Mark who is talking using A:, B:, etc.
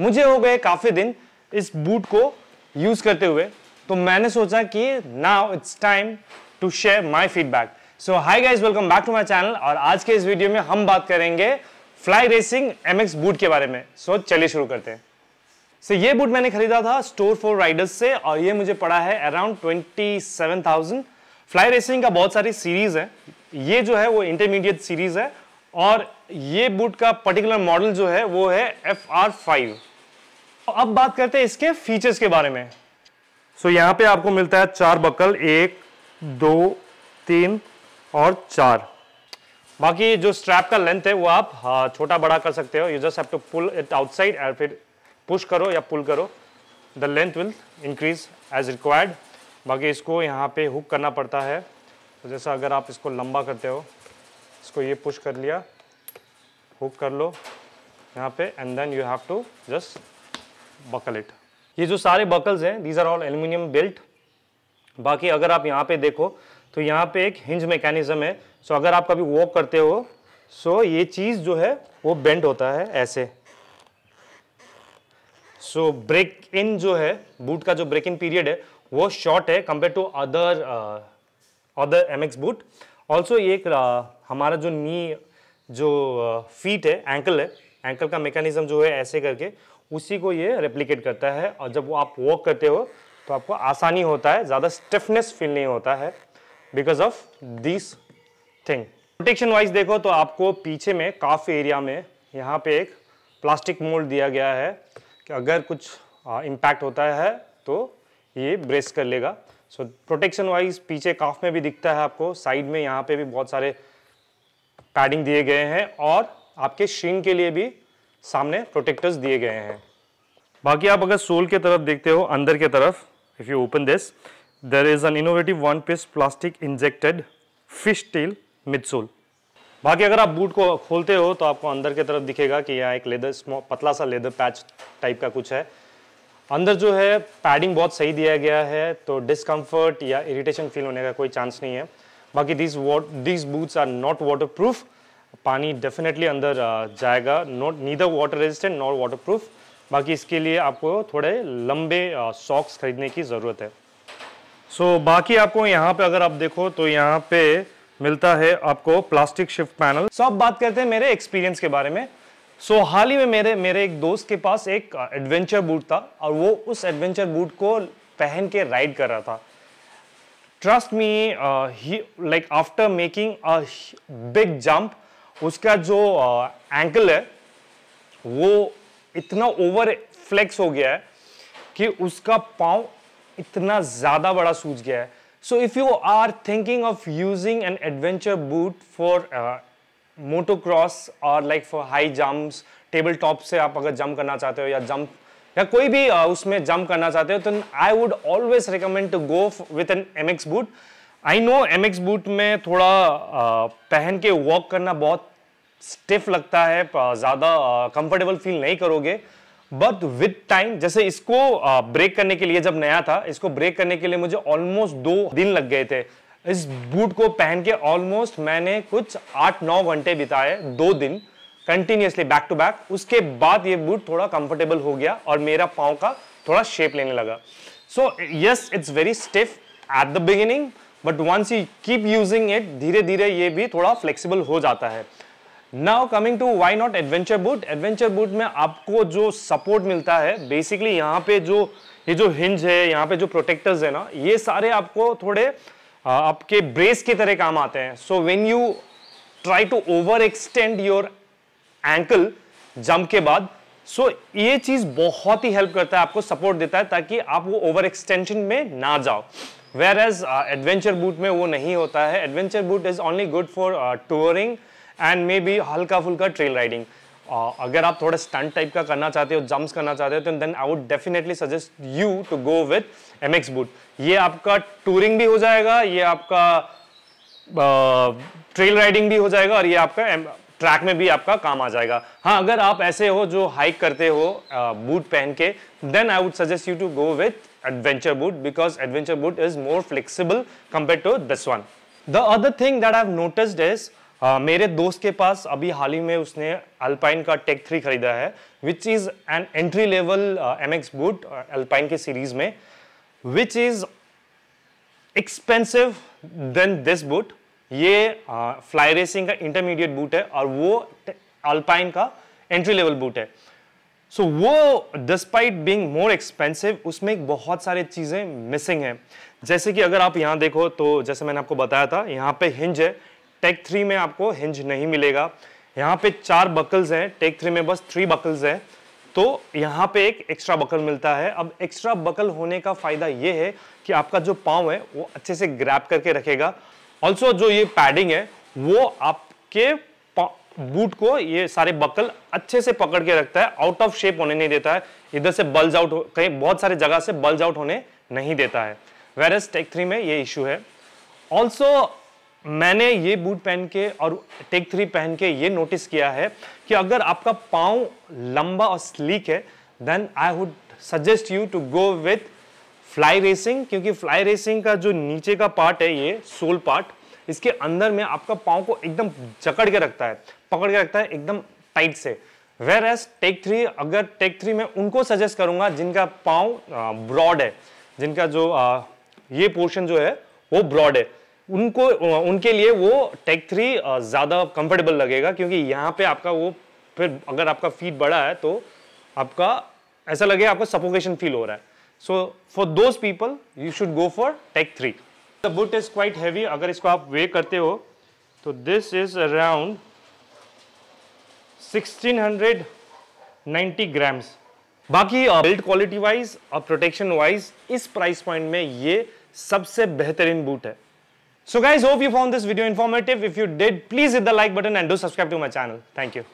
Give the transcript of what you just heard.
A: मुझे हो गए काफ़ी दिन इस बूट को यूज़ करते हुए तो मैंने सोचा कि now it's time to share my feedback so hi guys welcome back to my channel और आज के इस वीडियो में हम बात करेंगे fly racing M X boot के बारे में सो so, चलिए शुरू करते हैं सो so, ये बूट मैंने खरीदा था स्टोर फॉर राइडर्स से और ये मुझे पड़ा है around twenty seven thousand Fly Racing का बहुत सारी सीरीज है ये जो है वो इंटरमीडिएट सीरीज है और ये बूट का पर्टिकुलर मॉडल जो है वो है एफ आर फाइव अब बात करते हैं इसके फीचर्स के बारे में सो so, यहाँ पे आपको मिलता है चार बकल एक दो तीन और चार बाकी जो स्ट्रैप का लेंथ है वो आप हाँ, छोटा बड़ा कर सकते हो you just have to pull it outside और फिर पुश करो या पुल करो the length will increase as required बाकी इसको यहाँ पे हुक करना पड़ता है तो जैसा अगर आप इसको लंबा करते हो इसको ये पुश कर लिया हुक कर लो यहाँ पे and then you have to just buckle it ये जो सारे बकल्स हैं these are all aluminium belt बाकी अगर आप यहाँ पे देखो तो यहाँ पे एक हिंज मैकेनिज्म है सो अगर आप कभी वॉक करते हो सो ये चीज़ जो है वो बेंड होता है ऐसे सो ब्रेक इन जो है बूट का जो ब्रेक इन पीरियड है वो शॉर्ट है compare to other other M boot also एक uh, हमारा जो नी जो फीट uh, है एंकल है एंकल का मेकानिज़म जो है ऐसे करके उसी को ये रेप्लीकेट करता है और जब वो आप वॉक करते हो तो आपको आसानी होता है ज़्यादा स्टिफनेस फील नहीं होता है because of this thing protection wise देखो तो आपको पीछे में काफ़ी एरिया में यहाँ पे एक प्लास्टिक मोल्ड दिया गया है कि अगर कुछ इम्पैक्ट uh, होता है तो ये ब्रेस कर लेगा सो प्रोटेक्शन वाइज पीछे काफ में भी दिखता है आपको साइड में यहाँ पे भी बहुत सारे पैडिंग दिए गए हैं और आपके शिंग के लिए भी सामने प्रोटेक्टर्स दिए गए हैं बाकी आप अगर सोल के तरफ देखते हो अंदर के तरफ if you open this there is an innovative one piece plastic injected फिश टील मिड सोल बाकी अगर आप बूट को खोलते हो तो आपको अंदर की तरफ दिखेगा कि यहाँ एक लेदर पतला सा लेदर पैच टाइप का कुछ है अंदर जो है पैडिंग बहुत सही दिया गया है तो डिसकंफर्ट या इरिटेशन फील होने का कोई चांस नहीं है बाकी this this boots are not waterproof पानी डेफिनेटली अंदर जाएगा not neither water resistant not waterproof बाकी इसके लिए आपको थोड़े लंबे सॉक्स खरीदने की ज़रूरत है सो so, बाकी आपको यहाँ पे अगर आप देखो तो यहाँ पे मिलता है आपको प्लास्टिक शिफ्ट पैनल सब बात करते हैं मेरे एक्सपीरियंस के बारे में सो so, हाल ही में मेरे मेरे एक दोस्त के पास एक एडवेंचर बूट था और वो उस एडवेंचर बूट को पहन के राइड कर रहा था ट्रस्ट मी ही like after making a big jump उसका जो एंकल uh, है वो इतना ओवर फ्लेक्स हो गया है कि उसका पाँव इतना ज़्यादा बड़ा सूझ गया है so if you are thinking of using an adventure boot for motocross और like for high jumps table top से आप अगर जंप करना चाहते हो या जंप या कोई भी uh, उसमें जंप करना चाहते हो तो I would always recommend to go with an M X boot I know M X boot में थोड़ा uh, पहन के वॉक करना बहुत स्टिफ लगता है uh, ज़्यादा कंफर्टेबल फील नहीं करोगे बट विथ टाइम जैसे इसको ब्रेक करने के लिए जब नया था इसको ब्रेक करने के लिए मुझे ऑलमोस्ट दो दिन लग गए थे इस बूट को पहन के ऑलमोस्ट मैंने कुछ आठ नौ घंटे बिताए दो दिन कंटिन्यूसली बैक टू बैक उसके बाद ये बूट थोड़ा कंफर्टेबल हो गया और मेरा पाँव का थोड़ा शेप लेने लगा so yes it's very stiff at the beginning but once you keep using it धीरे धीरे ये भी थोड़ा फ्लेक्सिबल हो जाता है now coming to why not adventure boot adventure boot में आपको जो सपोर्ट मिलता है बेसिकली यहाँ पे जो ये जो हिंज है यहाँ पे जो प्रोटेक्टर्स है ना ये सारे आपको थोड़े आपके ब्रेस की तरह काम आते हैं so when you try to overextend your ankle jump के बाद सो so, ये चीज बहुत ही हेल्प करता है आपको सपोर्ट देता है ताकि आप वो ओवर एक्सटेंशन में ना जाओ वेर एज एडवेंचर बूट में वो नहीं होता है adventure boot is only good for touring and maybe हल्का फुल्का ट्रेल राइडिंग अगर आप थोड़ा स्टंट टाइप का करना चाहते हो जम्प्स करना चाहते हो तो then I would definitely suggest you to go with M boot ये आपका टूरिंग भी हो जाएगा ये आपका ट्रेल uh, राइडिंग भी हो जाएगा और ये आपका ट्रैक में भी आपका काम आ जाएगा हाँ अगर आप ऐसे हो जो हाइक करते हो बूट uh, पहन के then I would suggest you to go with adventure boot because adventure boot is more flexible compared to this one. The other thing that I've noticed is आ, हाँ, मेरे दोस्त के पास अभी हाल ही में उसने अल्पाइन का टेक थ्री खरीदा है which is an entry level M X boot Alpine की सीरीज में which is expensive then this boot ये फ्लाई uh, रेसिंग का इंटरमीडिएट बूट है और वो अल्पाइन का एंट्री लेवल बूट है सो so, वो डिस्पाइट बींग मोर एक्सपेंसिव उसमें बहुत सारे चीज़ें मिसिंग हैं जैसे कि अगर आप यहां देखो तो जैसे मैंने आपको बताया था यहाँ पे हिंज है टेक थ्री में आपको हिंज नहीं मिलेगा यहाँ पे चार बकल्स हैं टेक थ्री में बस थ्री बकल्स हैं तो यहाँ पे एक एक्स्ट्रा बकल मिलता है अब एक्स्ट्रा बकल होने का फ़ायदा ये है कि आपका जो पाँव है वो अच्छे से ग्रैप करके रखेगा ऑल्सो जो ये पैडिंग है वो आपके बूट को ये सारे बकल अच्छे से पकड़ के रखता है आउट ऑफ शेप होने नहीं देता है इधर से बल्ज आउट कहीं बहुत सारे जगह से बल्ज आउट होने नहीं देता है वेरस टेक थ्री में ये इशू है ऑल्सो मैंने ये बूट पहन के और टेक थ्री पहन के ये नोटिस किया है कि अगर आपका पाँव लंबा और स्लीक है then I would suggest you to go with Fly Racing क्योंकि फ्लाई रेसिंग का जो नीचे का पार्ट है ये सोल पार्ट इसके अंदर में आपका पाँव को एकदम जकड़ के रखता है पकड़ के रखता है एकदम टाइट से वेर एस टेक थ्री अगर टेक थ्री में उनको सजेस्ट करूंगा जिनका पाँव ब्रॉड है जिनका जो आ, ये पोर्शन जो है वो ब्रॉड है उनको उनके लिए वो टेक थ्री ज़्यादा कंफर्टेबल लगेगा क्योंकि यहाँ पे आपका वो फिर अगर आपका फीट बड़ा है तो आपका ऐसा लगे आपको सपोकेशन फील हो रहा है so for those people you should go for Tech three the boot is quite heavy अगर इसको आप वे करते हो तो दिस इज अराउंड 1690 ग्राम्स बाकी बिल्ड क्वालिटी वाइज और प्रोटेक्शन वाइज इस प्राइस पॉइंट में ये सबसे बेहतरीन बूट है So guys, hope you found this video informative. If you did, please hit the like button and do subscribe to my channel. Thank you.